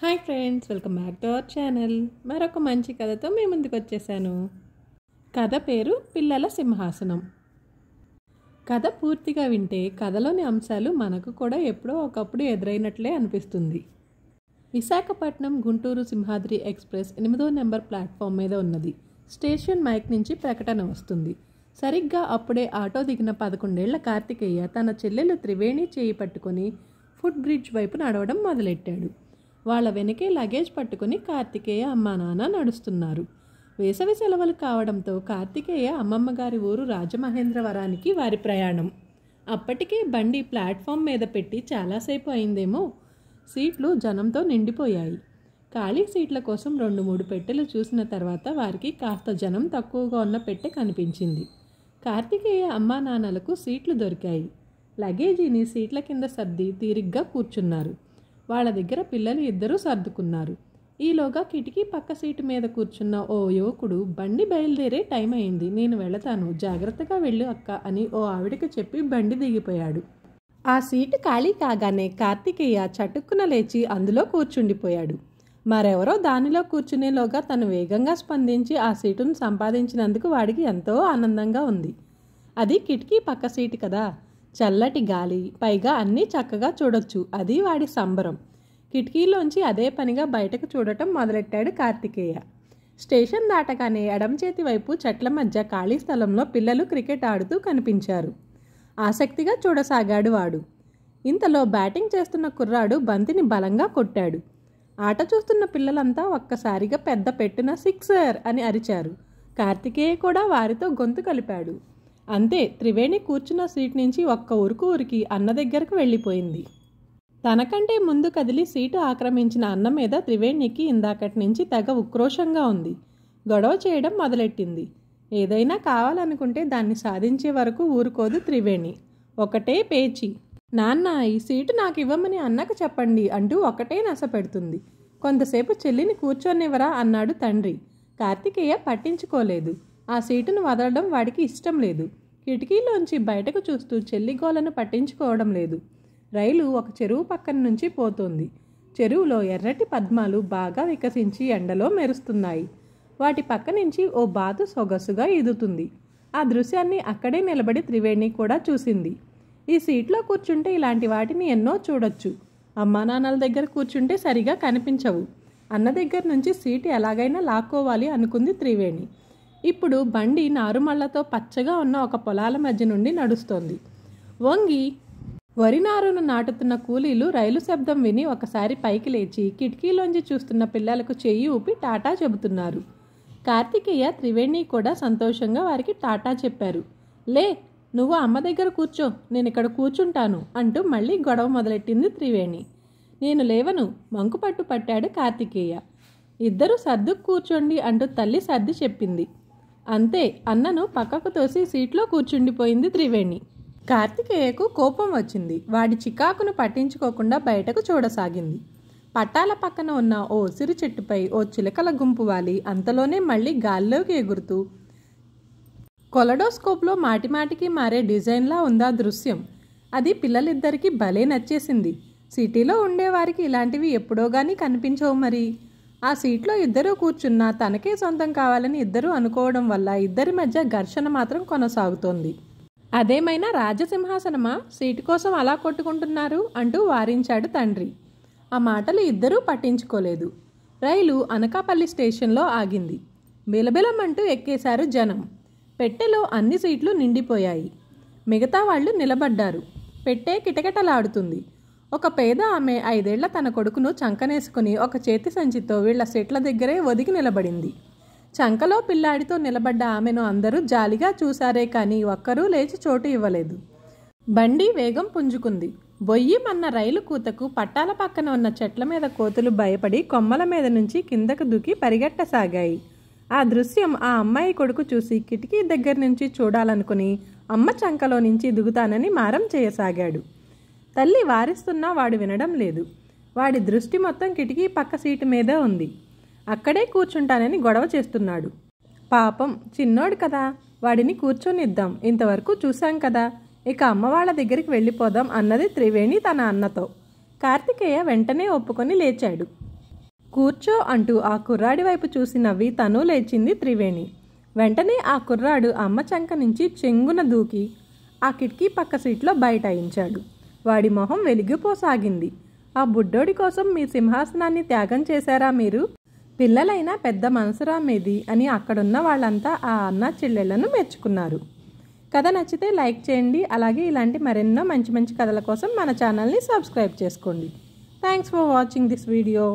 hi friends welcome back to our channel మరొక మంచి కథతో మీ ముందుకు వచ్చేసాను కథ పేరు పిల్లల సింహాసనం కథ పూర్తిగా వింటే కథలోని అంశాలు మనకు కూడా ఎప్పుడో ఒకప్పుడు ఎదురైనట్లే అనిపిస్తుంది విశాఖపట్నం గుంటూరు సింహాద్రి ఎక్స్ప్రెస్ ఎనిమిదో నెంబర్ ప్లాట్ఫామ్ మీద ఉన్నది స్టేషన్ మైక్ నుంచి ప్రకటన వస్తుంది సరిగ్గా అప్పుడే ఆటో దిగిన పదకొండేళ్ల కార్తికేయ తన చెల్లెలు త్రివేణి చేయి పట్టుకొని ఫుట్ బ్రిడ్జ్ వైపు నడవడం మొదలెట్టాడు వాళ్ళ వెనకే లగేజ్ పట్టుకుని కార్తికేయ అమ్మ నాన్న నడుస్తున్నారు వేసవి సెలవులు కావడంతో కార్తికేయ అమ్మమ్మ గారి ఊరు రాజమహేంద్రవరానికి వారి ప్రయాణం అప్పటికే బండి ప్లాట్ఫామ్ మీద పెట్టి చాలాసేపు అయిందేమో సీట్లు జనంతో నిండిపోయాయి ఖాళీ సీట్ల కోసం రెండు మూడు పెట్టెలు చూసిన తర్వాత వారికి కాస్త జనం తక్కువగా ఉన్న పెట్టె కనిపించింది కార్తికేయ అమ్మానాన్నలకు నాన్నలకు సీట్లు దొరికాయి లగేజీని సీట్ల కింద సర్ది తీరిగ్గా కూర్చున్నారు వాళ్ళ దగ్గర పిల్లలు ఇద్దరూ సర్దుకున్నారు ఈలోగా కిటికీ పక్క సీటు మీద కూర్చున్న ఓ యువకుడు బండి బయలుదేరే టైం అయింది నేను వెళతాను జాగ్రత్తగా వెళ్ళు అక్క అని ఓ ఆవిడకి చెప్పి బండి దిగిపోయాడు ఆ సీటు ఖాళీ కాగానే కార్తికేయ చటుక్కున లేచి అందులో కూర్చుండిపోయాడు మరెవరో దానిలో కూర్చునేలోగా తను వేగంగా స్పందించి ఆ సీటును సంపాదించినందుకు వాడికి ఎంతో ఆనందంగా ఉంది అది కిటికీ పక్క సీటు కదా చల్లటి గాలి పైగా అన్నీ చక్కగా చూడొచ్చు అది వాడి సంబరం కిటికీలోంచి అదే పనిగా బయటకు చూడటం మొదలెట్టాడు కార్తికేయ స్టేషన్ దాటగానే ఎడం చేతి వైపు చెట్ల మధ్య ఖాళీ స్థలంలో పిల్లలు క్రికెట్ ఆడుతూ కనిపించారు ఆసక్తిగా చూడసాగాడు వాడు ఇంతలో బ్యాటింగ్ చేస్తున్న కుర్రాడు బంతిని బలంగా కొట్టాడు ఆట చూస్తున్న పిల్లలంతా ఒక్కసారిగా పెద్ద పెట్టిన సిక్సర్ అని అరిచారు కార్తికేయ కూడా వారితో గొంతు కలిపాడు అంతే త్రివేణి కూర్చున్న సీట్ నుంచి ఒక్క ఉరుకు ఉరికి అన్న దగ్గరకు వెళ్ళిపోయింది తనకంటే ముందు కదిలి సీటు ఆక్రమించిన అన్న మీద త్రివేణికి ఇందాకటి నుంచి తెగ ఉక్రోషంగా ఉంది గొడవ చేయడం మొదలెట్టింది ఏదైనా కావాలనుకుంటే దాన్ని సాధించే వరకు ఊరుకోదు త్రివేణి ఒకటే పేచి నాన్న ఈ సీటు నాకు ఇవ్వమని అన్నకు చెప్పండి అంటూ ఒకటే నశ పెడుతుంది కొంతసేపు చెల్లిని కూర్చొనివ్వరా అన్నాడు తండ్రి కార్తికేయ పట్టించుకోలేదు ఆ సీటును వదలడం వాడికి ఇష్టం లేదు కిటికీలోంచి బయటకు చూస్తూ చెల్లిగోలను పట్టించుకోవడం లేదు రైలు ఒక చెరువు పక్కన నుంచి పోతోంది చెరువులో ఎర్రటి పద్మాలు బాగా వికసించి ఎండలో మెరుస్తున్నాయి వాటి పక్క నుంచి ఓ బాతు సొగసుగా ఈదుతుంది ఆ దృశ్యాన్ని అక్కడే నిలబడి త్రివేణి కూడా చూసింది ఈ సీట్లో కూర్చుంటే ఇలాంటి వాటిని ఎన్నో చూడొచ్చు అమ్మా నాన్నల దగ్గర కూర్చుంటే సరిగా కనిపించవు అన్న దగ్గర నుంచి సీటు ఎలాగైనా లాక్కోవాలి అనుకుంది త్రివేణి ఇప్పుడు బండి నారుమళ్లతో పచ్చగా ఉన్న ఒక పొలాల మధ్య నుండి నడుస్తోంది వంగి వరి నారును నాటుతున్న కూలీలు రైలు శబ్దం విని ఒకసారి పైకి లేచి కిటికీలోంచి చూస్తున్న పిల్లలకు చెయ్యి ఊపి టాటా చెబుతున్నారు కార్తికేయ త్రివేణి కూడా సంతోషంగా వారికి టాటా చెప్పారు లే నువ్వు అమ్మ దగ్గర కూర్చో నేను ఇక్కడ కూర్చుంటాను అంటూ మళ్ళీ గొడవ మొదలెట్టింది త్రివేణి నేను లేవను మంకుపట్టు పట్టాడు కార్తికేయ ఇద్దరు సర్దుకు కూర్చోండి అంటూ తల్లి సర్ది చెప్పింది అంతే అన్నను పక్కకు తోసి సీట్లో కూర్చుండిపోయింది త్రివేణి కార్తికేయకు కోపం వచ్చింది వాడి చికాకును పట్టించుకోకుండా బయటకు చూడసాగింది పట్టాల పక్కన ఉన్న ఓ సిరి చెట్టుపై ఓ చిలకల గుంపు వాలి అంతలోనే మళ్ళీ గాల్లోకి ఎగురుతూ కొలడోస్కోప్లో మాటిమాటికి మారే డిజైన్లా ఉందా దృశ్యం అది పిల్లలిద్దరికీ భలే నచ్చేసింది సిటీలో ఉండేవారికి ఇలాంటివి ఎప్పుడో కానీ కనిపించవు మరి ఆ సీట్లో ఇద్దరూ కూర్చున్నా తనకే సొంతం కావాలని ఇద్దరూ అనుకోవడం వల్ల ఇద్దరి మధ్య ఘర్షణ మాత్రం కొనసాగుతోంది అదేమైనా రాజసింహాసనమా సీటు కోసం అలా కొట్టుకుంటున్నారు అంటూ వారించాడు తండ్రి ఆ మాటలు ఇద్దరూ పట్టించుకోలేదు రైలు అనకాపల్లి స్టేషన్లో ఆగింది బిలబిలమంటూ ఎక్కేశారు జనం పెట్టెలో అన్ని సీట్లు నిండిపోయాయి మిగతా వాళ్ళు నిలబడ్డారు పెట్టే కిటకిటలాడుతుంది ఒక పేద ఆమె ఐదేళ్ల తన కొడుకును చంకనేసుకుని ఒక చేతి సంచితో వీళ్ల సెట్ల దగ్గరే ఒదిగి నిలబడింది చంకలో పిల్లాడితో నిలబడ్డ ఆమెను అందరూ జాలిగా చూశారే కానీ ఒక్కరూ లేచి చోటు ఇవ్వలేదు బండి వేగం పుంజుకుంది బొయ్యి మన్న రైలు కూతకు పట్టాల పక్కన ఉన్న చెట్ల మీద కోతులు భయపడి కొమ్మల మీద నుంచి కిందకు దూకి పరిగెట్టసాగాయి ఆ దృశ్యం ఆ అమ్మాయి కొడుకు చూసి కిటికీ దగ్గర నుంచి చూడాలనుకుని అమ్మ చంకలో నుంచి దిగుతానని మారం చేయసాగాడు తల్లి వారిస్తున్నా వాడు వినడం లేదు వాడి దృష్టి మొత్తం కిటికీ పక్క సీటు మీద ఉంది అక్కడే కూర్చుంటానని గొడవ చేస్తున్నాడు పాపం చిన్నోడు కదా వాడిని కూర్చొనిద్దాం ఇంతవరకు చూశాం కదా ఇక అమ్మవాళ్ళ దగ్గరికి వెళ్ళిపోదాం అన్నది త్రివేణి తన అన్నతో కార్తికేయ వెంటనే ఒప్పుకొని లేచాడు కూర్చో అంటూ ఆ కుర్రాడి వైపు చూసి నవ్వి తను లేచింది త్రివేణి వెంటనే ఆ కుర్రాడు అమ్మ చంక నుంచి చెంగున దూకి ఆ కిటికీ పక్క సీట్లో బయటాయించాడు వాడి మొహం వెలిగిపోసాగింది ఆ బుడ్డోడి కోసం మీ సింహాసనాన్ని త్యాగం చేశారా మీరు పిల్లలైనా పెద్ద మనసురా మీది అని అక్కడున్న వాళ్ళంతా ఆ అన్న చెల్లెళ్లను మెచ్చుకున్నారు కథ నచ్చితే లైక్ చేయండి అలాగే ఇలాంటి మరెన్నో మంచి మంచి కథల కోసం మన ఛానల్ని సబ్స్క్రైబ్ చేసుకోండి thanks for watching this video